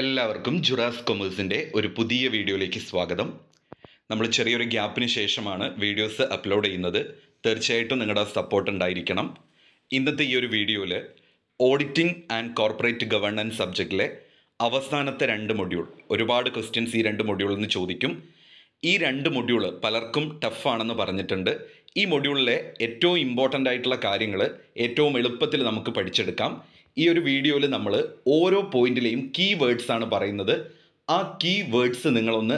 എല്ലാവർക്കും ജുറാസ് കൊമേഴ്സിൻ്റെ ഒരു പുതിയ വീഡിയോയിലേക്ക് സ്വാഗതം നമ്മൾ ചെറിയൊരു ഗ്യാപ്പിന് ശേഷമാണ് വീഡിയോസ് അപ്ലോഡ് ചെയ്യുന്നത് തീർച്ചയായിട്ടും നിങ്ങളുടെ സപ്പോർട്ട് ഉണ്ടായിരിക്കണം ഇന്നത്തെ ഈ ഒരു വീഡിയോയിൽ ഓഡിറ്റിംഗ് ആൻഡ് കോർപ്പറേറ്റ് ഗവർണൻസ് സബ്ജക്റ്റിലെ അവസാനത്തെ രണ്ട് മൊഡ്യൂൾ ഒരുപാട് ക്വസ്റ്റ്യൻസ് ഈ രണ്ട് മൊഡ്യൂളിൽ നിന്ന് ചോദിക്കും ഈ രണ്ട് മൊഡ്യൂൾ പലർക്കും ടഫാണെന്ന് പറഞ്ഞിട്ടുണ്ട് ഈ മൊഡ്യൂളിലെ ഏറ്റവും ഇമ്പോർട്ടൻ്റ് ആയിട്ടുള്ള കാര്യങ്ങൾ ഏറ്റവും എളുപ്പത്തിൽ നമുക്ക് പഠിച്ചെടുക്കാം ഈ ഒരു വീഡിയോയിൽ നമ്മൾ ഓരോ പോയിന്റിലെയും കീ വേർഡ്സ് ആണ് പറയുന്നത് ആ കീ വേർഡ്സ് നിങ്ങളൊന്ന്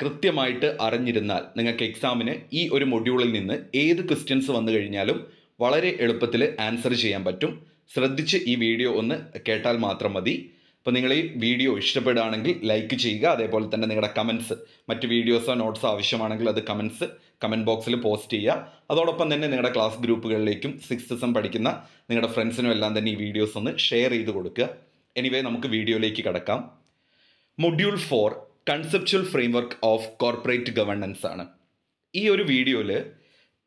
കൃത്യമായിട്ട് അറിഞ്ഞിരുന്നാൽ നിങ്ങൾക്ക് എക്സാമിന് ഈ ഒരു മൊഡ്യൂളിൽ നിന്ന് ഏത് ക്വസ്റ്റ്യൻസ് വന്നു കഴിഞ്ഞാലും വളരെ എളുപ്പത്തിൽ ആൻസർ ചെയ്യാൻ പറ്റും ശ്രദ്ധിച്ച് ഈ വീഡിയോ ഒന്ന് കേട്ടാൽ മാത്രം മതി അപ്പോൾ നിങ്ങൾ ഈ വീഡിയോ ഇഷ്ടപ്പെടുകയാണെങ്കിൽ ലൈക്ക് ചെയ്യുക അതേപോലെ തന്നെ നിങ്ങളുടെ കമൻസ് മറ്റ് വീഡിയോസോ നോട്ട്സോ ആവശ്യമാണെങ്കിൽ അത് കമൻസ് കമൻറ്റ് ബോക്സിൽ പോസ്റ്റ് ചെയ്യുക അതോടൊപ്പം തന്നെ നിങ്ങളുടെ ക്ലാസ് ഗ്രൂപ്പുകളിലേക്കും സിക്സ് എം പഠിക്കുന്ന നിങ്ങളുടെ ഫ്രണ്ട്സിനും എല്ലാം തന്നെ ഈ വീഡിയോസ് ഒന്ന് ഷെയർ ചെയ്ത് കൊടുക്കുക എനിവേ നമുക്ക് വീഡിയോയിലേക്ക് കടക്കാം module four conceptual framework of corporate governance ആണ് ഈ ഒരു വീഡിയോയിൽ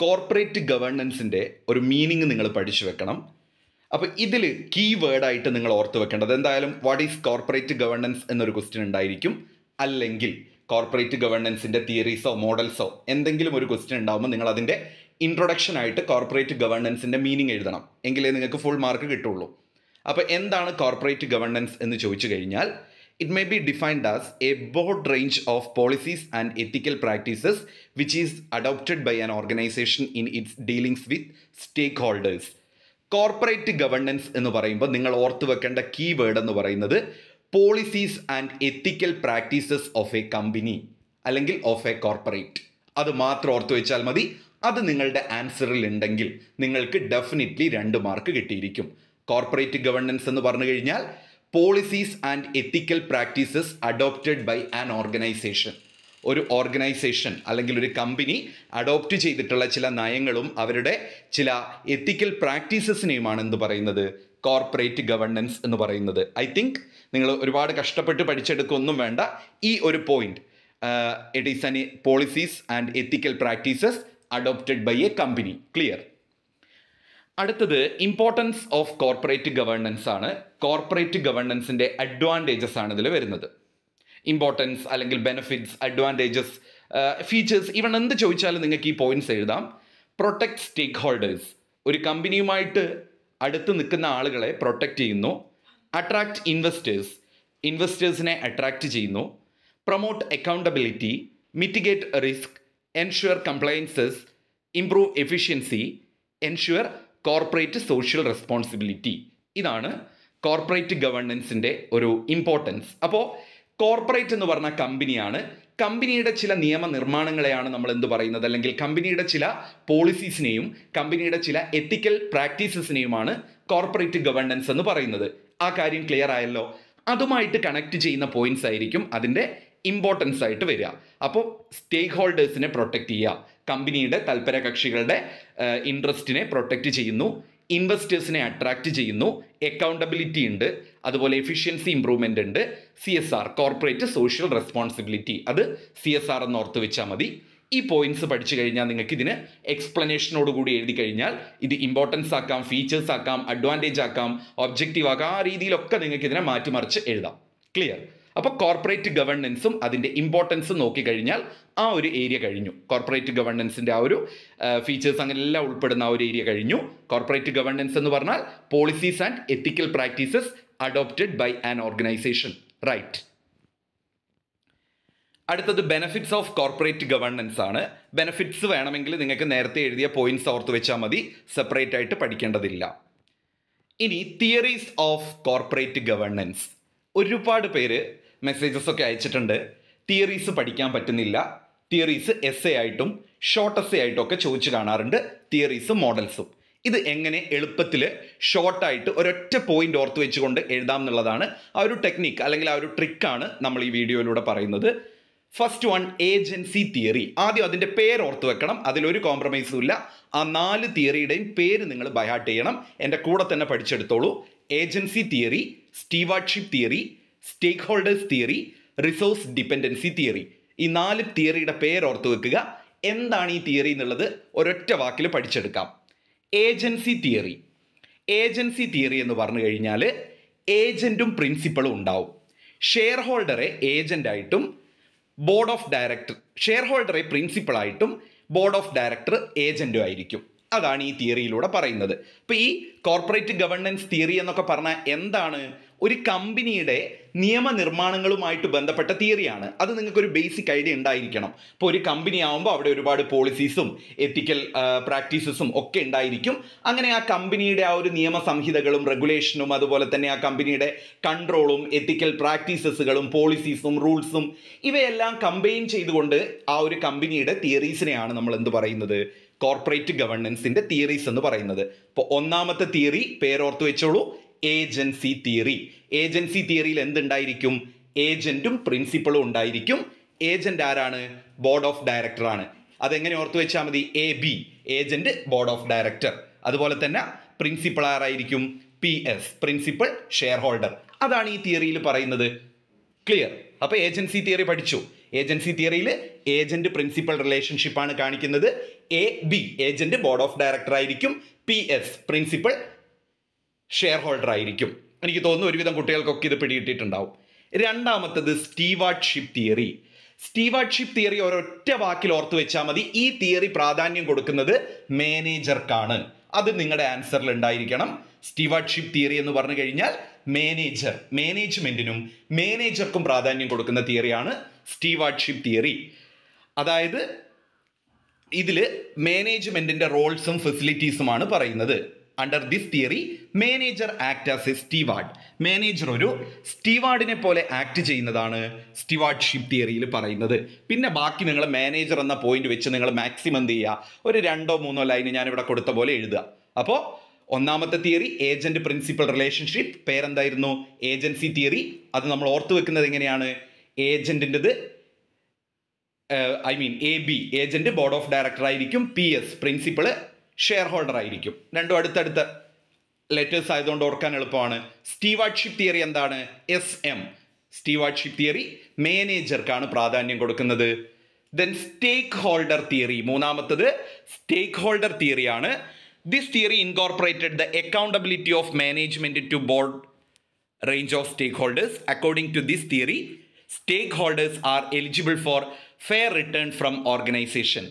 കോർപ്പറേറ്റ് ഗവർണൻസിൻ്റെ ഒരു മീനിങ് നിങ്ങൾ പഠിച്ചു വെക്കണം അപ്പോൾ ഇതിൽ കീ വേർഡായിട്ട് നിങ്ങൾ ഓർത്ത് വെക്കേണ്ടത് എന്തായാലും വാട്ട് ഈസ് കോർപ്പറേറ്റ് ഗവൺനൻസ് എന്നൊരു ക്വസ്റ്റ്യൻ ഉണ്ടായിരിക്കും അല്ലെങ്കിൽ കോർപ്പറേറ്റ് ഗവർണൻസിൻ്റെ തിയറീസോ മോഡൽസോ എന്തെങ്കിലും ഒരു ക്വസ്റ്റ്യൻ ഉണ്ടാകുമ്പോൾ നിങ്ങൾ അതിൻ്റെ ഇൻട്രൊഡക്ഷൻ ആയിട്ട് കോർപ്പറേറ്റ് ഗവർണൻസിൻ്റെ മീനിങ് എഴുതണം എങ്കിലേ നിങ്ങൾക്ക് ഫുൾ മാർക്ക് കിട്ടുള്ളൂ അപ്പോൾ എന്താണ് കോർപ്പറേറ്റ് ഗവർണൻസ് എന്ന് ചോദിച്ചു കഴിഞ്ഞാൽ it may be defined as a broad range of policies and ethical practices which is adopted by an organisation in its dealings with stakeholders corporate governance എന്ന് പറയുമ്പോൾ നിങ്ങൾ ഓർത്തു വെക്കേണ്ട കീവേഡ് എന്ന് പറയുന്നത് policies and ethical practices of a company അല്ലെങ്കിൽ of a corporate അത് മാത്രം ഓർത്തു വെച്ചാൽ മതി അത് നിങ്ങളുടെ ആൻസറിൽ ഉണ്ടെങ്കിൽ നിങ്ങൾക്ക് ഡെഫിനറ്റ്ലി രണ്ട് മാർക്ക് കിട്ടിയിരിക്കും കോർപ്പറേറ്റ് ഗവർണൻസ് എന്ന് പറഞ്ഞു കഴിഞ്ഞാൽ policies and ethical practices adopted by an organisation ഒരു ഓർഗനൈസേഷൻ അല്ലെങ്കിൽ ഒരു കമ്പനി അഡോപ്റ്റ് ചെയ്തിട്ടുള്ള ചില നയങ്ങളും അവരുടെ ചില എത്തിക്കൽ പ്രാക്ടീസസിനെയുമാണ് എന്ത് പറയുന്നത് കോർപ്പറേറ്റ് ഗവൺനൻസ് എന്ന് പറയുന്നത് ഐ തിങ്ക് നിങ്ങൾ ഒരുപാട് കഷ്ടപ്പെട്ട് പഠിച്ചെടുക്കൊന്നും വേണ്ട ഈ ഒരു point it is any policies and ethical practices adopted by a company clear അടുത്തത് ഇമ്പോർട്ടൻസ് ഓഫ് കോർപ്പറേറ്റ് ഗവൺനൻസ് ആണ് കോർപ്പറേറ്റ് ഗവർണൻസിൻ്റെ അഡ്വാൻറ്റേജസ് ആണ് ഇതിൽ വരുന്നത് ഇമ്പോർട്ടൻസ് അല്ലെങ്കിൽ ബെനിഫിറ്റ്സ് അഡ്വാൻറ്റേജസ് ഫീച്ചേഴ്സ് ഇവൺ എന്ത് ചോദിച്ചാലും നിങ്ങൾക്ക് ഈ പോയിന്റ്സ് എഴുതാം പ്രൊട്ടക്ട് സ്റ്റേക്ക് ഹോൾഡേഴ്സ് ഒരു കമ്പനിയുമായിട്ട് അടുത്ത് നിൽക്കുന്ന ആളുകളെ പ്രൊട്ടക്റ്റ് ചെയ്യുന്നു അട്രാക്റ്റ് ഇൻവെസ്റ്റേഴ്സ് ഇൻവെസ്റ്റേഴ്സിനെ അട്രാക്റ്റ് ചെയ്യുന്നു promote accountability mitigate risk ensure compliances improve efficiency ensure corporate social responsibility ഇതാണ് കോർപ്പറേറ്റ് ഗവർണൻസിൻ്റെ ഒരു ഇമ്പോർട്ടൻസ് അപ്പോൾ കോർപ്പറേറ്റ് എന്ന് പറഞ്ഞ കമ്പനിയാണ് കമ്പനിയുടെ ചില നിയമനിർമ്മാണങ്ങളെയാണ് നമ്മൾ എന്ത് പറയുന്നത് അല്ലെങ്കിൽ കമ്പനിയുടെ ചില പോളിസീസിനെയും കമ്പനിയുടെ ചില എത്തിക്കൽ പ്രാക്ടീസസിനെയുമാണ് കോർപ്പറേറ്റ് ഗവർണൻസ് എന്ന് പറയുന്നത് ആ കാര്യം ക്ലിയർ ആയല്ലോ അതുമായിട്ട് കണക്ട് ചെയ്യുന്ന പോയിന്റ്സ് ആയിരിക്കും അതിൻ്റെ ഇമ്പോർട്ടൻസ് ആയിട്ട് വരിക അപ്പോൾ സ്റ്റേക്ക് ഹോൾഡേഴ്സിനെ പ്രൊട്ടക്റ്റ് ചെയ്യുക കമ്പനിയുടെ തൽപര കക്ഷികളുടെ ഇൻട്രസ്റ്റിനെ പ്രൊട്ടക്റ്റ് ചെയ്യുന്നു ഇൻവെസ്റ്റേഴ്സിനെ അട്രാക്റ്റ് ചെയ്യുന്നു അക്കൗണ്ടബിലിറ്റി ഉണ്ട് അതുപോലെ എഫിഷ്യൻസി ഇമ്പ്രൂവ്മെൻ്റ് ഉണ്ട് C S R corporate social responsibility അത് സി എസ് ആർ എന്ന് ഓർത്ത് വെച്ചാൽ മതി ഈ പോയിന്റ്സ് പഠിച്ചു കഴിഞ്ഞാൽ നിങ്ങൾക്ക് ഇതിന് എക്സ്പ്ലനേഷനോട് കൂടി എഴുതി കഴിഞ്ഞാൽ ഇത് ഇമ്പോർട്ടൻസ് ആക്കാം ഫീച്ചേഴ്സ് ആക്കാം അഡ്വാൻറ്റേജ് ആക്കാം ഒബ്ജക്റ്റീവ് ആക്കാം ആ രീതിയിലൊക്കെ നിങ്ങൾക്ക് ഇതിനെ മാറ്റിമറിച്ച് എഴുതാം ക്ലിയർ അപ്പോൾ കോർപ്പറേറ്റ് ഗവൺനൻസും അതിൻ്റെ ഇമ്പോർട്ടൻസും നോക്കിക്കഴിഞ്ഞാൽ ആ ഒരു ഏരിയ കഴിഞ്ഞു കോർപ്പറേറ്റ് ഗവർണൻസിൻ്റെ ആ ഒരു ഫീച്ചേഴ്സ് അങ്ങനെ എല്ലാം ഉൾപ്പെടുന്ന ആ ഒരു ഏരിയ കഴിഞ്ഞു കോർപ്പറേറ്റ് ഗവൺനൻസ് എന്ന് പറഞ്ഞാൽ policies and ethical practices adopted by an organisation right അടുത്തത് ബെനഫിറ്റ്സ് ഓഫ് കോർപ്പറേറ്റ് ഗവർണൻസ് ആണ് ബെനഫിറ്റ്സ് വേണമെങ്കിൽ നിങ്ങൾക്ക് നേരത്തെ എഴുതിയ പോയിന്റ്സ് ഓർത്ത് വെച്ചാൽ മതി സെപ്പറേറ്റ് ആയിട്ട് പഠിക്കേണ്ടതില്ല ഇനി തിയറീസ് ഓഫ് കോർപ്പറേറ്റ് ഗവർണൻസ് ഒരുപാട് പേര് മെസ്സേജസ് ഒക്കെ അയച്ചിട്ടുണ്ട് തിയറീസ് പഠിക്കാൻ പറ്റുന്നില്ല തിയറീസ് എസ് എ ആയിട്ടും ഷോർട്ട് എസ് എ ആയിട്ടും ഒക്കെ ചോദിച്ചു കാണാറുണ്ട് തിയറീസും മോഡൽസും ഇത് എങ്ങനെ എളുപ്പത്തിൽ ഷോർട്ടായിട്ട് ഒരൊറ്റ പോയിന്റ് ഓർത്ത് വെച്ചുകൊണ്ട് എഴുതാം എന്നുള്ളതാണ് ആ ഒരു ടെക്നിക്ക് അല്ലെങ്കിൽ ആ ഒരു ട്രിക്കാണ് നമ്മൾ ഈ വീഡിയോയിലൂടെ പറയുന്നത് ഫസ്റ്റ് വൺ ഏജൻസി തിയറി ആദ്യം അതിൻ്റെ പേര് ഓർത്ത് വെക്കണം അതിലൊരു കോംപ്രമൈസും ഇല്ല ആ നാല് തിയറിയുടെയും പേര് നിങ്ങൾ ബൈഹാർട്ട് ചെയ്യണം എൻ്റെ കൂടെ തന്നെ പഠിച്ചെടുത്തോളൂ agency theory stewardship theory stakeholders theory resource dependency theory ഈ നാല് തിയറിയുടെ പേര് ഓർത്ത് വെക്കുക എന്താണ് ഈ തിയറി എന്നുള്ളത് ഒരൊറ്റ വാക്കിൽ പഠിച്ചെടുക്കാം ഏജൻസി തിയറി ഏജൻസി തിയറി എന്ന് പറഞ്ഞു കഴിഞ്ഞാൽ ഏജൻറ്റും പ്രിൻസിപ്പളും ഉണ്ടാവും ഷെയർ ഹോൾഡറെ ഏജൻ്റായിട്ടും ബോർഡ് ഓഫ് ഡയറക്ടർ ഷെയർ ഹോൾഡറെ പ്രിൻസിപ്പളായിട്ടും ബോർഡ് ഓഫ് ഡയറക്ടർ ഏജൻറ്റും ആയിരിക്കും അതാണ് ഈ തിയറിയിലൂടെ പറയുന്നത് അപ്പോൾ ഈ കോർപ്പറേറ്റ് ഗവർണൻസ് തിയറി എന്നൊക്കെ പറഞ്ഞാൽ എന്താണ് ഒരു കമ്പനിയുടെ നിയമനിർമ്മാണങ്ങളുമായിട്ട് ബന്ധപ്പെട്ട തിയറിയാണ് അത് നിങ്ങൾക്കൊരു ബേസിക് ഐഡിയ ഉണ്ടായിരിക്കണം ഇപ്പോൾ ഒരു കമ്പനി ആവുമ്പോൾ അവിടെ ഒരുപാട് പോളിസീസും എത്തിക്കൽ പ്രാക്ടീസസും ഒക്കെ ഉണ്ടായിരിക്കും അങ്ങനെ ആ കമ്പനിയുടെ ആ ഒരു നിയമ സംഹിതകളും റെഗുലേഷനും അതുപോലെ തന്നെ ആ കമ്പനിയുടെ കൺട്രോളും എത്തിക്കൽ പ്രാക്ടീസസുകളും പോളിസീസും റൂൾസും ഇവയെല്ലാം കമ്പൈൻ ചെയ്തുകൊണ്ട് ആ ഒരു കമ്പനിയുടെ തിയറീസിനെയാണ് നമ്മൾ എന്ത് പറയുന്നത് കോർപ്പറേറ്റ് ഗവർണൻസിൻ്റെ തിയറീസ് എന്ന് പറയുന്നത് ഇപ്പോൾ ഒന്നാമത്തെ തിയറി പേരോർത്ത് വെച്ചോളൂ ഏജൻസി തിയറി ഏജൻസി തിയറിയിൽ എന്തുണ്ടായിരിക്കും ഏജൻറ്റും പ്രിൻസിപ്പളും ഉണ്ടായിരിക്കും ഏജൻ്റ് ആരാണ് ബോർഡ് ഓഫ് ഡയറക്ടറാണ് അതെങ്ങനെ ഓർത്തു വെച്ചാൽ മതി A B agent board of director അതുപോലെ തന്നെ പ്രിൻസിപ്പൾ ആരായിരിക്കും P S principal shareholder അതാണ് ഈ തിയറിയിൽ പറയുന്നത് ക്ലിയർ അപ്പോൾ ഏജൻസി തിയറി പഠിച്ചു ഏജൻസി തിയറിയിൽ ഏജന്റ് പ്രിൻസിപ്പൾ റിലേഷൻഷിപ്പാണ് കാണിക്കുന്നത് A B agent board of director ആയിരിക്കും P S principal shareholder ആയിരിക്കും എനിക്ക് തോന്നുന്നു ഒരുവിധം കുട്ടികൾക്കൊക്കെ ഇത് പിടിയിട്ടിട്ടുണ്ടാവും രണ്ടാമത്തത് സ്റ്റീവാർഡ്ഷിപ്പ് തിയറി സ്റ്റീവാർഡ്ഷിപ്പ് തിയറി ഒരൊറ്റ വാക്കിൽ ഓർത്തു വെച്ചാൽ മതി ഈ തിയറി പ്രാധാന്യം കൊടുക്കുന്നത് മാനേജർക്കാണ് അത് നിങ്ങളുടെ ആൻസറിൽ ഉണ്ടായിരിക്കണം സ്റ്റീവാർഡ്ഷിപ്പ് തിയറി എന്ന് പറഞ്ഞു കഴിഞ്ഞാൽ മാനേജർ മാനേജ്മെന്റിനും മാനേജർക്കും പ്രാധാന്യം കൊടുക്കുന്ന തിയറിയാണ് സ്റ്റീവാർഡ്ഷിപ്പ് തിയറി അതായത് ഇതിൽ മാനേജ്മെന്റിന്റെ റോൾസും ഫെസിലിറ്റീസുമാണ് പറയുന്നത് under this theory manager act as a steward manager ഒരു സ്റ്റീവാർഡിനെ പോലെ ആക്ട് ചെയ്യുന്നതാണ് സ്റ്റീവാർഡ്ഷിപ്പ് തിയറിയിൽ പറയുന്നത് പിന്നെ ബാക്കി നിങ്ങൾ മാനേജർ എന്ന പോയിന്റ് വെച്ച് നിങ്ങൾ മാക്സിമം എന്ത് ചെയ്യുക ഒരു രണ്ടോ മൂന്നോ ലൈന് ഞാനിവിടെ കൊടുത്ത പോലെ എഴുതുക അപ്പോൾ ഒന്നാമത്തെ തിയറി ഏജന്റ് പ്രിൻസിപ്പൽ റിലേഷൻഷിപ്പ് പേരെന്തായിരുന്നു ഏജൻസി തിയറി അത് നമ്മൾ ഓർത്തു വെക്കുന്നത് എങ്ങനെയാണ് ഏജന്റിൻ്റെത് I mean A B agent board of director ആയിരിക്കും P S principal shareholder ആയിരിക്കും രണ്ടും അടുത്തടുത്ത ലെറ്റേഴ്സ് ആയതുകൊണ്ട് ഓർക്കാൻ എളുപ്പമാണ് സ്റ്റീവാർഡ്ഷിപ്പ് തിയറി എന്താണ് എസ് എം സ്റ്റീവാർഡ്ഷിപ്പ് തിയറി മാനേജർക്കാണ് പ്രാധാന്യം കൊടുക്കുന്നത് ദെൻ സ്റ്റേക്ക് ഹോൾഡർ തിയറി മൂന്നാമത്തത് സ്റ്റേക്ക് ഹോൾഡർ തിയറിയാണ് this theory incorporated the accountability of management to board range of stakeholders according to this theory stakeholders are eligible for fair return from organization.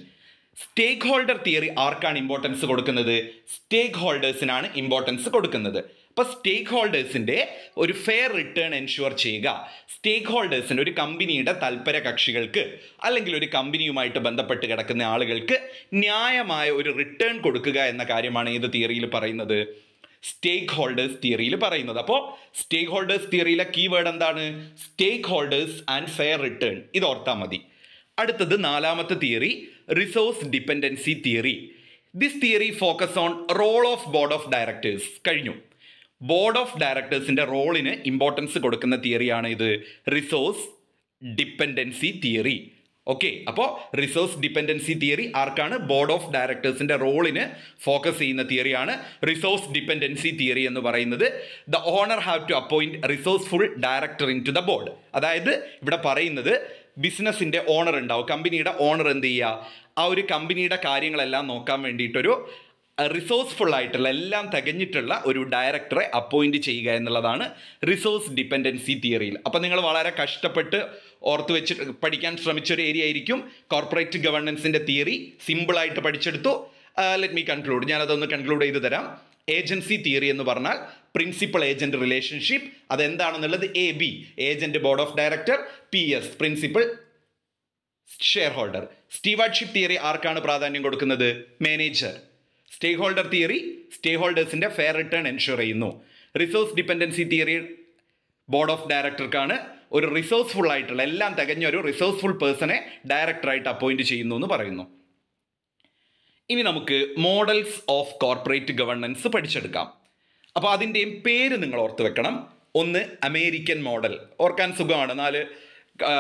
Stakeholder theory ആർക്കാണ് importance കൊടുക്കുന്നത് സ്റ്റേക്ക് ഹോൾഡേഴ്സിനാണ് importance കൊടുക്കുന്നത് അപ്പോൾ സ്റ്റേക്ക് ഹോൾഡേഴ്സിൻ്റെ ഒരു fair return ensure ചെയ്യുക സ്റ്റേക്ക് ഹോൾഡേഴ്സിൻ്റെ ഒരു കമ്പനിയുടെ തൽപര കക്ഷികൾക്ക് അല്ലെങ്കിൽ ഒരു കമ്പനിയുമായിട്ട് ബന്ധപ്പെട്ട് കിടക്കുന്ന ആളുകൾക്ക് ന്യായമായ ഒരു റിട്ടേൺ കൊടുക്കുക എന്ന കാര്യമാണ് ഏത് തിയറിയിൽ പറയുന്നത് സ്റ്റേക്ക് ഹോൾഡേഴ്സ് തിയറിയിൽ പറയുന്നത് അപ്പോൾ സ്റ്റേക്ക് ഹോൾഡേഴ്സ് തിയറിയിലെ കീവേഡ് എന്താണ് stakeholders and fair return ഇത് ഓർത്താൽ മതി അടുത്തത് നാലാമത്തെ theory resource dependency theory this theory focus on role of board of directors കഴിഞ്ഞു ബോർഡ് ഓഫ് ഡയറക്ടേഴ്സിൻ്റെ റോളിന് ഇമ്പോർട്ടൻസ് കൊടുക്കുന്ന തിയറിയാണ് ഇത് റിസോഴ്സ് ഡിപ്പെൻഡൻസി തിയറി ഓക്കെ അപ്പോൾ റിസോഴ്സ് ഡിപ്പെൻഡൻസി തിയറി ആർക്കാണ് ബോർഡ് ഓഫ് ഡയറക്ടേഴ്സിൻ്റെ റോളിന് ഫോക്കസ് ചെയ്യുന്ന തിയറിയാണ് റിസോഴ്സ് ഡിപ്പെൻഡൻസി തിയറി എന്ന് പറയുന്നത് the owner have to appoint resourceful director into the board അതായത് ഇവിടെ പറയുന്നത് ബിസിനസ്സിൻ്റെ ഓണർ ഉണ്ടാവും കമ്പനിയുടെ ഓണർ എന്ത് ചെയ്യുക ആ ഒരു കമ്പനിയുടെ കാര്യങ്ങളെല്ലാം നോക്കാൻ വേണ്ടിയിട്ടൊരു റിസോഴ്സ്ഫുൾ ആയിട്ടുള്ള എല്ലാം തികഞ്ഞിട്ടുള്ള ഒരു ഡയറക്ടറെ അപ്പോയിൻ്റ് ചെയ്യുക എന്നുള്ളതാണ് റിസോഴ്സ് ഡിപ്പെൻഡൻസി തിയറിയിൽ അപ്പോൾ നിങ്ങൾ വളരെ കഷ്ടപ്പെട്ട് ഓർത്ത് വെച്ച് പഠിക്കാൻ ശ്രമിച്ചൊരു ഏരിയ ആയിരിക്കും കോർപ്പറേറ്റ് ഗവർണൻസിൻ്റെ തിയറി സിമ്പിളായിട്ട് പഠിച്ചെടുത്തു ലെറ്റ് മീ കൺക്ലൂഡ് ഞാനതൊന്ന് കൺക്ലൂഡ് ചെയ്ത് തരാം ഏജൻസി തിയറി എന്ന് പറഞ്ഞാൽ പ്രിൻസിപ്പൽ ഏജന്റ് റിലേഷൻഷിപ്പ് അതെന്താണെന്നുള്ളത് A B agent board of director P S principal shareholder stewardship theory ആർക്കാണ് പ്രാധാന്യം കൊടുക്കുന്നത് മാനേജർ സ്റ്റേക്ക് ഹോൾഡർ തിയറി സ്റ്റേക്ക് ഹോൾഡേഴ്സിൻ്റെ ഫെയർ റിട്ടേൺ എൻഷുർ ചെയ്യുന്നു resource dependency theory board of ഡയറക്ടർക്കാണ് ഒരു റിസോഴ്സ്ഫുൾ ആയിട്ടുള്ള എല്ലാം തികഞ്ഞ ഒരു റിസോഴ്സ്ഫുൾ പേഴ്സണെ ഡയറക്ടറായിട്ട് അപ്പോയിന്റ് ചെയ്യുന്നു എന്ന് പറയുന്നു ഇനി നമുക്ക് മോഡൽസ് ഓഫ് കോർപ്പറേറ്റ് ഗവർണൻസ് പഠിച്ചെടുക്കാം അപ്പോൾ അതിൻ്റെയും പേര് നിങ്ങൾ ഓർത്ത് വെക്കണം ഒന്ന് അമേരിക്കൻ മോഡൽ ഓർക്കാൻ സുഖമാണ് നാല്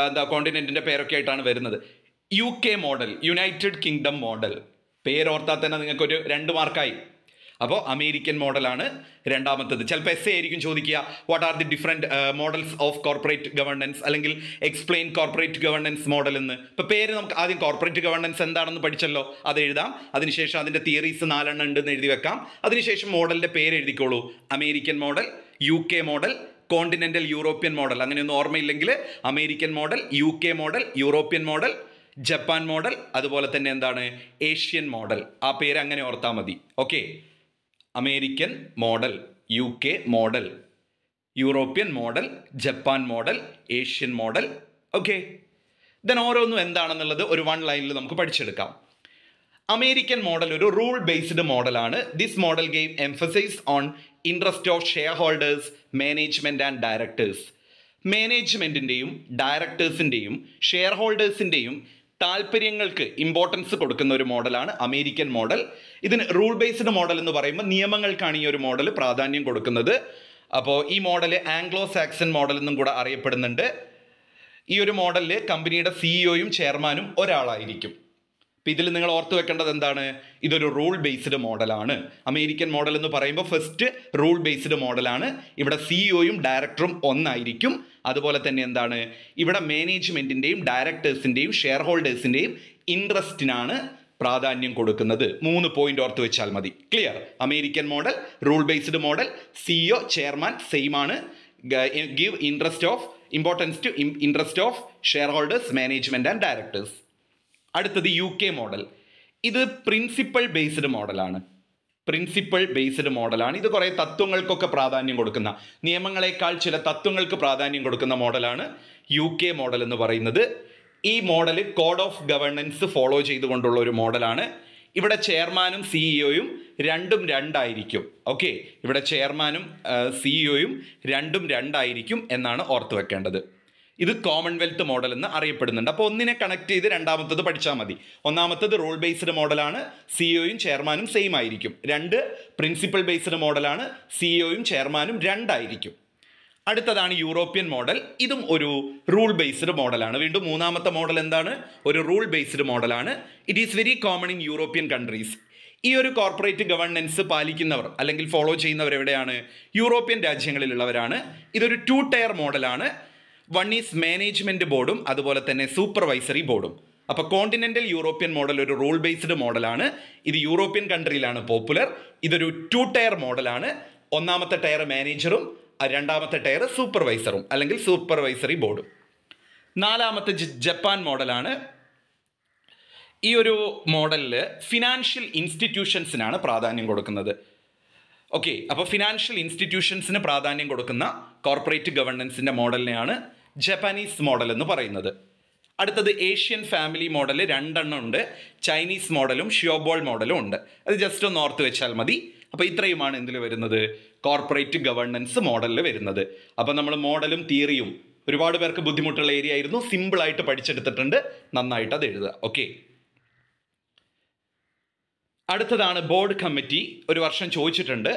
എന്താ കോണ്ടിനെൻറ്റിൻ്റെ പേരൊക്കെ ആയിട്ടാണ് വരുന്നത് U K model united kingdom model പേരോർത്താൽ തന്നെ നിങ്ങൾക്കൊരു രണ്ട് മാർക്കായി അപ്പോൾ അമേരിക്കൻ മോഡലാണ് രണ്ടാമത്തത് ചിലപ്പോൾ എസ് എ ആയിരിക്കും ചോദിക്കുക what are the different models of corporate governance അല്ലെങ്കിൽ എക്സ്പ്ലെയിൻ കോർപ്പറേറ്റ് ഗവർണൻസ് മോഡൽ എന്ന് ഇപ്പോൾ പേര് നമുക്ക് ആദ്യം കോർപ്പറേറ്റ് ഗവർണൻസ് എന്താണെന്ന് പഠിച്ചല്ലോ അത് എഴുതാം അതിനുശേഷം അതിൻ്റെ തിയറീസ് നാലെണ്ണം ഉണ്ടെന്ന് എഴുതി വെക്കാം അതിനുശേഷം മോഡലിൻ്റെ പേര് എഴുതിക്കോളൂ American model U K model continental European model അങ്ങനെയൊന്നും ഓർമ്മയില്ലെങ്കിൽ American model U K model European model Japan model അതുപോലെ തന്നെ എന്താണ് ഏഷ്യൻ മോഡൽ ആ പേര് അങ്ങനെ ഓർത്താൽ മതി okay American model U K model European model Japan model Asian model okay then ഓരോന്നും എന്താണെന്നുള്ളത് ഒരു വൺ ലൈനിൽ നമുക്ക് പഠിച്ചെടുക്കാം അമേരിക്കൻ മോഡൽ ഒരു റൂൾ ബേസ്ഡ് മോഡലാണ് this model gave emphasise on interest of shareholders management and directors മാനേജ്മെൻറ്റിൻ്റെയും ഡയറക്ടേഴ്സിൻ്റെയും ഷെയർ ഹോൾഡേഴ്സിൻ്റെയും താല്പര്യങ്ങൾക്ക് ഇമ്പോർട്ടൻസ് കൊടുക്കുന്ന ഒരു മോഡലാണ് അമേരിക്കൻ മോഡൽ ഇതിന് റൂൾ ബേസ്ഡ് മോഡൽ എന്ന് പറയുമ്പോൾ നിയമങ്ങൾക്കാണ് ഈ ഒരു മോഡൽ പ്രാധാന്യം കൊടുക്കുന്നത് അപ്പോൾ ഈ മോഡൽ ആംഗ്ലോ സാക്സൺ മോഡൽ എന്നും കൂടെ അറിയപ്പെടുന്നുണ്ട് ഈ ഒരു മോഡലിൽ കമ്പനിയുടെ സിഇഒയും ചെയർമാനും ഒരാളായിരിക്കും അപ്പം ഇതിൽ നിങ്ങൾ ഓർത്ത് വെക്കേണ്ടത് എന്താണ് ഇതൊരു റൂൾ ബേസ്ഡ് മോഡലാണ് അമേരിക്കൻ മോഡൽ എന്ന് പറയുമ്പോൾ ഫസ്റ്റ് റൂൾ ബേസ്ഡ് മോഡലാണ് ഇവിടെ സിഇഒയും e ഡയറക്ടറും ഒന്നായിരിക്കും അതുപോലെ തന്നെ എന്താണ് ഇവിടെ മാനേജ്മെൻറ്റിൻ്റെയും ഡയറക്ടേഴ്സിൻ്റെയും ഷെയർ ഹോൾഡേഴ്സിൻ്റെയും ഇൻട്രസ്റ്റിനാണ് പ്രാധാന്യം കൊടുക്കുന്നത് മൂന്ന് പോയിന്റ് ഓർത്ത് വെച്ചാൽ മതി clear American model rule based model CEO chairman same ആണ് give interest of importance to interest of shareholders management and directors അടുത്തത് യു കെ മോഡൽ ഇത് പ്രിൻസിപ്പൽ ബേസ്ഡ് മോഡലാണ് പ്രിൻസിപ്പിൾ ബേസ്ഡ് മോഡലാണ് ഇത് കുറേ തത്വങ്ങൾക്കൊക്കെ പ്രാധാന്യം കൊടുക്കുന്ന നിയമങ്ങളെക്കാൾ ചില തത്വങ്ങൾക്ക് പ്രാധാന്യം കൊടുക്കുന്ന മോഡലാണ് യു കെ മോഡൽ എന്ന് പറയുന്നത് ഈ model code of governance follow ചെയ്തുകൊണ്ടുള്ള ഒരു മോഡലാണ് ഇവിടെ ചെയർമാനും സിഇഒയും e രണ്ടും രണ്ടായിരിക്കും ഓക്കെ ഇവിടെ ചെയർമാനും സിഇഒയും e രണ്ടും രണ്ടായിരിക്കും എന്നാണ് ഓർത്തു വെക്കേണ്ടത് ഇത് കോമൺവെൽത്ത് മോഡൽ എന്ന് അറിയപ്പെടുന്നുണ്ട് അപ്പോൾ ഒന്നിനെ കണക്ട് ചെയ്ത് രണ്ടാമത്തത് പഠിച്ചാൽ മതി ഒന്നാമത്തത് റോൾ ബേസ്ഡ് മോഡലാണ് സിഇഒയും ചെയർമാനും സെയിം ആയിരിക്കും രണ്ട് പ്രിൻസിപ്പൽ ബേസ്ഡ് മോഡലാണ് സിഇഒയും ചെയർമാനും രണ്ടായിരിക്കും അടുത്തതാണ് യൂറോപ്യൻ മോഡൽ ഇതും ഒരു റൂൾ ബേസ്ഡ് മോഡലാണ് വീണ്ടും മൂന്നാമത്തെ മോഡൽ എന്താണ് ഒരു റൂൾ ബേസ്ഡ് മോഡലാണ് it is very common in European countries ഈ ഒരു കോർപ്പറേറ്റ് ഗവൺമെൻസ് പാലിക്കുന്നവർ അല്ലെങ്കിൽ ഫോളോ ചെയ്യുന്നവർ എവിടെയാണ് യൂറോപ്യൻ രാജ്യങ്ങളിലുള്ളവരാണ് ഇതൊരു ടു ടയർ മോഡലാണ് വൺ ഈസ് മാനേജ്മെൻറ്റ് ബോർഡും അതുപോലെ തന്നെ സൂപ്പർവൈസറി ബോർഡും അപ്പോൾ കോണ്ടിനെൻ്റൽ യൂറോപ്യൻ മോഡൽ ഒരു റൂൾ ബേസ്ഡ് മോഡലാണ് ഇത് യൂറോപ്യൻ കൺട്രിയിലാണ് പോപ്പുലർ ഇതൊരു ടു ടയർ മോഡലാണ് ഒന്നാമത്തെ ടയർ മാനേജറും രണ്ടാമത്തെ ടയർ സൂപ്പർവൈസറും അല്ലെങ്കിൽ സൂപ്പർവൈസറി ബോർഡും നാലാമത്തെ ജപ്പാൻ മോഡലാണ് ഈ ഒരു മോഡലിൽ ഫിനാൻഷ്യൽ ഇൻസ്റ്റിറ്റ്യൂഷൻസിനാണ് പ്രാധാന്യം കൊടുക്കുന്നത് ഓക്കെ അപ്പോൾ ഫിനാൻഷ്യൽ ഇൻസ്റ്റിറ്റ്യൂഷൻസിന് പ്രാധാന്യം കൊടുക്കുന്ന കോർപ്പറേറ്റ് ഗവർണൻസിൻ്റെ മോഡലിനെയാണ് ജപ്പാനീസ് മോഡൽ എന്ന് പറയുന്നത് അടുത്തത് ഏഷ്യൻ ഫാമിലി മോഡൽ രണ്ടെണ്ണം ഉണ്ട് ചൈനീസ് മോഡലും ഷിയോബോൾ മോഡലും ഉണ്ട് അത് ജസ്റ്റ് ഒന്ന് ഓർത്ത് വെച്ചാൽ മതി അപ്പോൾ ഇത്രയുമാണ് എന്തിൽ വരുന്നത് കോർപ്പറേറ്റ് ഗവർണൻസ് മോഡലിൽ വരുന്നത് അപ്പോൾ നമ്മൾ മോഡലും തിയറിയും ഒരുപാട് പേർക്ക് ബുദ്ധിമുട്ടുള്ള ഏരിയ ആയിരുന്നു സിമ്പിളായിട്ട് പഠിച്ചെടുത്തിട്ടുണ്ട് നന്നായിട്ട് അത് എഴുതുക ഓക്കെ അടുത്തതാണ് ബോർഡ് കമ്മിറ്റി ഒരു വർഷം ചോദിച്ചിട്ടുണ്ട്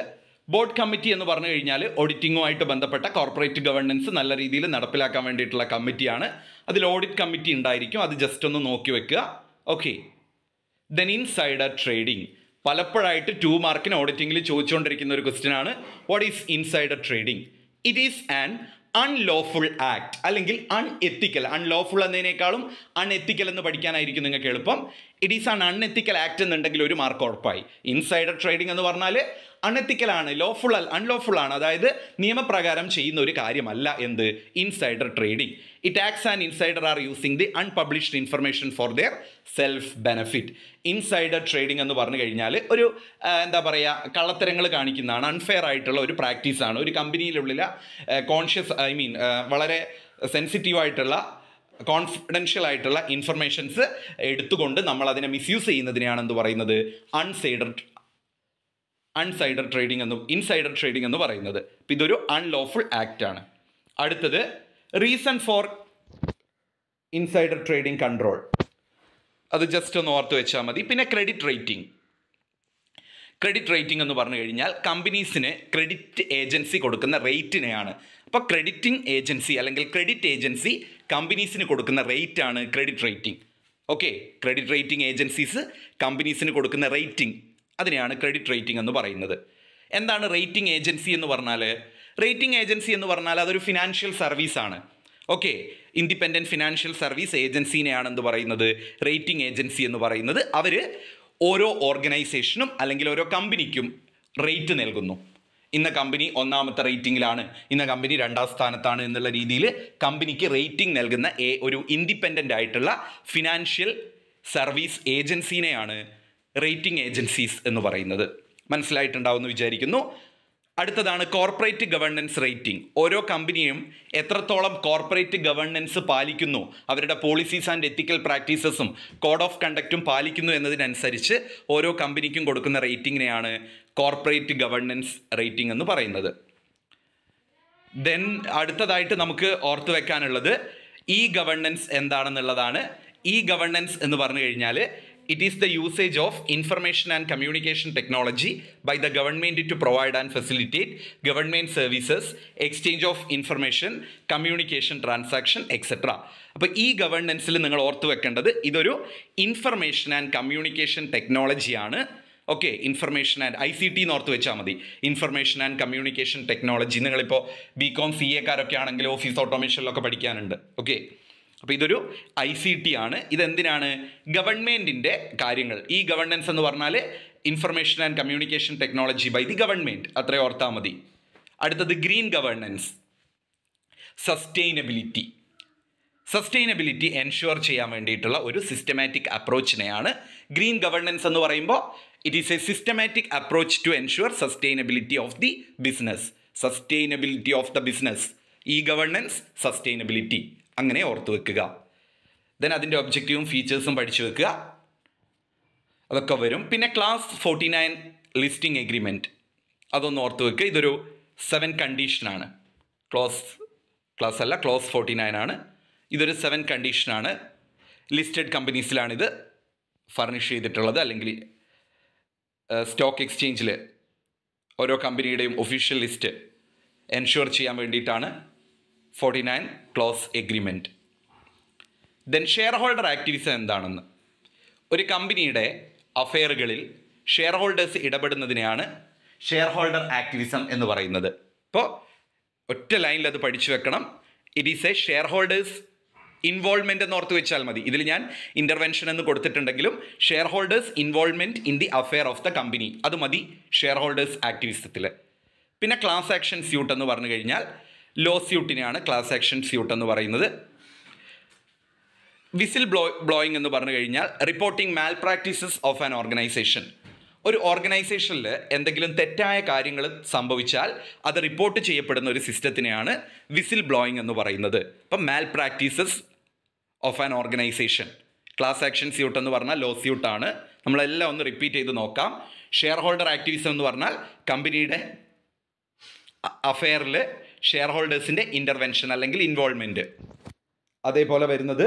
ബോർഡ് കമ്മിറ്റി എന്ന് പറഞ്ഞു കഴിഞ്ഞാൽ ഓഡിറ്റിങ്ങുമായിട്ട് ബന്ധപ്പെട്ട കോർപ്പറേറ്റ് ഗവർണൻസ് നല്ല രീതിയിൽ നടപ്പിലാക്കാൻ വേണ്ടിയിട്ടുള്ള കമ്മിറ്റിയാണ് അതിൽ ഓഡിറ്റ് കമ്മിറ്റി ഉണ്ടായിരിക്കും അത് ജസ്റ്റ് ഒന്ന് നോക്കി വെക്കുക ഓക്കെ ദെൻ ഇൻസൈഡർ ട്രേഡിംഗ് പലപ്പോഴായിട്ട് ടു മാർക്കിന് ഓഡിറ്റിങ്ങിൽ ചോദിച്ചുകൊണ്ടിരിക്കുന്ന ഒരു ക്വസ്റ്റ്യൻ ആണ് what is insider trading it is an unlawful act അല്ലെങ്കിൽ അൺഎത്തിക്കൽ അൺലോഫുൾ എന്നതിനേക്കാളും അൺഎത്തിക്കൽ എന്ന് പഠിക്കാനായിരിക്കും നിങ്ങൾക്ക് എളുപ്പം it is an unethical act എന്നുണ്ടെങ്കിൽ ഒരു മാർക്ക് ഉറപ്പായി ഇൻസൈഡർ ട്രേഡിംഗ് എന്ന് പറഞ്ഞാൽ അണെത്തിക്കലാണ് ലോഫുൾ അൺലോഫുൾ ആണ് അതായത് നിയമപ്രകാരം ചെയ്യുന്ന ഒരു കാര്യമല്ല എന്ത് insider trading it acts and insider are using the unpublished information for their self benefit insider trading എന്ന് പറഞ്ഞു കഴിഞ്ഞാൽ ഒരു എന്താ പറയുക കള്ളത്തരങ്ങൾ കാണിക്കുന്നതാണ് അൺഫെയർ ആയിട്ടുള്ള ഒരു പ്രാക്ടീസാണ് ഒരു കമ്പനിയിലുള്ള കോൺഷ്യസ് ഐ മീൻ വളരെ സെൻസിറ്റീവായിട്ടുള്ള കോൺഫിഡൻഷ്യൽ ആയിട്ടുള്ള ഇൻഫർമേഷൻസ് എടുത്തുകൊണ്ട് നമ്മൾ അതിനെ മിസ്യൂസ് ചെയ്യുന്നതിനെയാണ് പറയുന്നത് അൺസൈഡർ അൺസൈഡർ ട്രേഡിംഗ് എന്നും ഇൻസൈഡർ ട്രേഡിംഗ് എന്ന് പറയുന്നത് അപ്പം ഇതൊരു അൺലോഫുൾ ആക്റ്റ് ആണ് അടുത്തത് reason for insider trading control അത് ജസ്റ്റ് ഒന്ന് ഓർത്ത് വെച്ചാൽ മതി പിന്നെ ക്രെഡിറ്റ് റേറ്റിംഗ് ക്രെഡിറ്റ് റേറ്റിംഗ് എന്ന് പറഞ്ഞു കഴിഞ്ഞാൽ കമ്പനീസിന് ക്രെഡിറ്റ് ഏജൻസി കൊടുക്കുന്ന റേറ്റിനെയാണ് അപ്പോൾ ക്രെഡിറ്റിംഗ് ഏജൻസി അല്ലെങ്കിൽ ക്രെഡിറ്റ് ഏജൻസി കമ്പനീസിന് കൊടുക്കുന്ന റേറ്റാണ് credit rating okay credit rating agencies കമ്പനീസിന് കൊടുക്കുന്ന റേറ്റിംഗ് അതിനെയാണ് ക്രെഡിറ്റ് റേറ്റിംഗ് എന്ന് പറയുന്നത് എന്താണ് റേറ്റിംഗ് ഏജൻസി എന്ന് പറഞ്ഞാൽ റേറ്റിംഗ് ഏജൻസി എന്ന് പറഞ്ഞാൽ അതൊരു ഫിനാൻഷ്യൽ സർവീസാണ് ഓക്കെ ഇൻഡിപെൻഡൻറ്റ് ഫിനാൻഷ്യൽ സർവീസ് ഏജൻസിനെയാണ് എന്ന് പറയുന്നത് റേറ്റിംഗ് ഏജൻസി എന്ന് പറയുന്നത് അവർ ഓരോ ഓർഗനൈസേഷനും അല്ലെങ്കിൽ ഓരോ കമ്പനിക്കും റേറ്റ് നൽകുന്നു ഇന്ന കമ്പനി ഒന്നാമത്തെ റേറ്റിംഗിലാണ് ഇന്ന കമ്പനി രണ്ടാം സ്ഥാനത്താണ് എന്നുള്ള രീതിയിൽ കമ്പനിക്ക് റേറ്റിംഗ് നൽകുന്ന ഒരു ഇൻഡിപെൻഡൻ്റ് ആയിട്ടുള്ള ഫിനാൻഷ്യൽ സർവീസ് ഏജൻസിനെയാണ് റേറ്റിംഗ് ഏജൻസീസ് എന്ന് പറയുന്നത് മനസ്സിലായിട്ടുണ്ടാവുമെന്ന് വിചാരിക്കുന്നു അടുത്തതാണ് കോർപ്പറേറ്റ് ഗവൺനൻസ് റേറ്റിംഗ് ഓരോ കമ്പനിയും എത്രത്തോളം കോർപ്പറേറ്റ് ഗവൺനൻസ് പാലിക്കുന്നു അവരുടെ പോളിസീസ് ആൻഡ് എത്തിക്കൽ പ്രാക്ടീസസും കോഡ് ഓഫ് കണ്ടക്റ്റും പാലിക്കുന്നു എന്നതിനനുസരിച്ച് ഓരോ കമ്പനിക്കും കൊടുക്കുന്ന റേറ്റിങ്ങിനെയാണ് കോർപ്പറേറ്റ് ഗവൺനൻസ് റേറ്റിംഗ് എന്ന് പറയുന്നത് ദെൻ അടുത്തതായിട്ട് നമുക്ക് ഓർത്തു വെക്കാനുള്ളത് ഇ ഗവൺനൻസ് എന്താണെന്നുള്ളതാണ് ഇ ഗവൺനൻസ് എന്ന് പറഞ്ഞു കഴിഞ്ഞാൽ it is the usage of information and communication technology by the government to provide and facilitate government services exchange of information communication transaction etcetera അപ്പോൾ ഈ ഗവർണൻസിൽ നിങ്ങൾ ഓർത്ത് വെക്കേണ്ടത് ഇതൊരു ഇൻഫർമേഷൻ ആൻഡ് കമ്മ്യൂണിക്കേഷൻ ടെക്നോളജിയാണ് okay information and I C T എന്ന് ഓർത്ത് വെച്ചാൽ മതി ഇൻഫർമേഷൻ ആൻഡ് കമ്മ്യൂണിക്കേഷൻ ടെക്നോളജി നിങ്ങളിപ്പോൾ ബി കോം സി എക്കാരൊക്കെ ആണെങ്കിൽ ഓഫീസ് ഓട്ടോമേഷനിലൊക്കെ പഠിക്കാനുണ്ട് ഓക്കെ അപ്പോൾ ഇതൊരു ഐ സി ടി ആണ് ഇതെന്തിനാണ് ഗവൺമെൻറ്റിൻ്റെ കാര്യങ്ങൾ ഈ ഗവൺമെൻസ് എന്ന് പറഞ്ഞാൽ information and communication technology by the government അത്രേ ഓർത്താൽ മതി അടുത്തത് green governance sustainability sustainability ensure ചെയ്യാൻ വേണ്ടിയിട്ടുള്ള ഒരു സിസ്റ്റമാറ്റിക് അപ്രോച്ചിനെയാണ് ഗ്രീൻ ഗവർണൻസ് എന്ന് പറയുമ്പോൾ it is a systematic approach to ensure sustainability of the business sustainability of the business e governance sustainability അങ്ങനെ ഓർത്ത് വെക്കുക ദെൻ അതിൻ്റെ ഒബ്ജക്റ്റീവും ഫീച്ചേഴ്സും പഠിച്ചു വെക്കുക അതൊക്കെ വരും പിന്നെ class forty nine listing agreement അതൊന്ന് ഓർത്ത് വെക്കുക ഇതൊരു സെവൻ കണ്ടീഷനാണ് ക്ലോസ് ക്ലാസ് അല്ല ക്ലോസ് ഫോർട്ടി നയൻ ആണ് ഇതൊരു സെവൻ കണ്ടീഷനാണ് ലിസ്റ്റഡ് കമ്പനീസിലാണിത് ഫർണിഷ് ചെയ്തിട്ടുള്ളത് അല്ലെങ്കിൽ സ്റ്റോക്ക് എക്സ്ചേഞ്ചിൽ ഓരോ കമ്പനിയുടെയും ഒഫീഷ്യൽ ലിസ്റ്റ് എൻഷുർ ചെയ്യാൻ വേണ്ടിയിട്ടാണ് 49 clause agreement then share holder activism എന്താണെന്ന് ഒരു കമ്പനിയുടെ അഫെയറുകളിൽ ഷെയർ ഹോൾഡേഴ്സ് ഇടപെടുന്നതിനെയാണ് ഷെയർ ഹോൾഡർ ആക്ടിവിസം എന്ന് പറയുന്നത് ഇപ്പോൾ ഒറ്റ ലൈനിൽ അത് പഠിച്ചു വെക്കണം it is a share holders involvement എന്ന് ഓർത്ത് വെച്ചാൽ മതി ഇതിൽ ഞാൻ ഇൻ്റർവെൻഷൻ എന്ന് കൊടുത്തിട്ടുണ്ടെങ്കിലും share holders involvement in the affair of the company അത് മതി ഷെയർ ഹോൾഡേഴ്സ് ആക്ടിവിസത്തിൽ പിന്നെ ക്ലാസ് ആക്ഷൻ സ്യൂട്ട് എന്ന് പറഞ്ഞു കഴിഞ്ഞാൽ ലോ സ്യൂട്ടിനെയാണ് ക്ലാസ് ആക്ഷൻ സ്യൂട്ട് എന്ന് പറയുന്നത് വിസിൽ ബ്ലോ ബ്ലോയിങ് എന്ന് പറഞ്ഞു കഴിഞ്ഞാൽ reporting mal practices of an organisation ഒരു ഓർഗനൈസേഷനിൽ എന്തെങ്കിലും തെറ്റായ കാര്യങ്ങൾ സംഭവിച്ചാൽ അത് റിപ്പോർട്ട് ചെയ്യപ്പെടുന്ന ഒരു സിസ്റ്റത്തിനെയാണ് വിസിൽ ബ്ലോയിങ് എന്ന് പറയുന്നത് ഇപ്പം mal practices of an organization class action suit എന്ന് പറഞ്ഞാൽ ലോ സ്യൂട്ടാണ് നമ്മളെല്ലാം ഒന്ന് റിപ്പീറ്റ് ചെയ്ത് നോക്കാം ഷെയർ ഹോൾഡർ ആക്ടിവിസം എന്ന് പറഞ്ഞാൽ കമ്പനിയുടെ അഫെയറിൽ ഷെയർ ഹോൾഡേഴ്സിൻ്റെ ഇൻ്റർവെൻഷൻ അല്ലെങ്കിൽ ഇൻവോൾവ്മെൻറ്റ് അതേപോലെ വരുന്നത്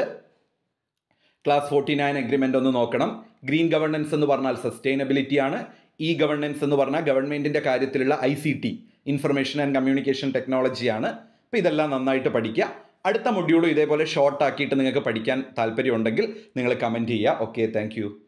ക്ലാസ് ഫോർട്ടി നയൻ എഗ്രിമെൻ്റ് ഒന്ന് നോക്കണം ഗ്രീൻ ഗവൺനൻസ് എന്ന് പറഞ്ഞാൽ സസ്റ്റൈനബിലിറ്റി ആണ് ഇ e ഗവൺനൻസ് എന്ന് പറഞ്ഞാൽ ഗവൺമെൻറ്റിൻ്റെ കാര്യത്തിലുള്ള I C T information and communication ടെക്നോളജിയാണ് അപ്പോൾ ഇതെല്ലാം നന്നായിട്ട് പഠിക്കുക അടുത്ത മൊഡ്യൂളും ഇതേപോലെ ഷോർട്ട് ആക്കിയിട്ട് നിങ്ങൾക്ക് പഠിക്കാൻ താല്പര്യമുണ്ടെങ്കിൽ നിങ്ങൾ കമൻറ്റ് ചെയ്യുക ഓക്കെ താങ്ക്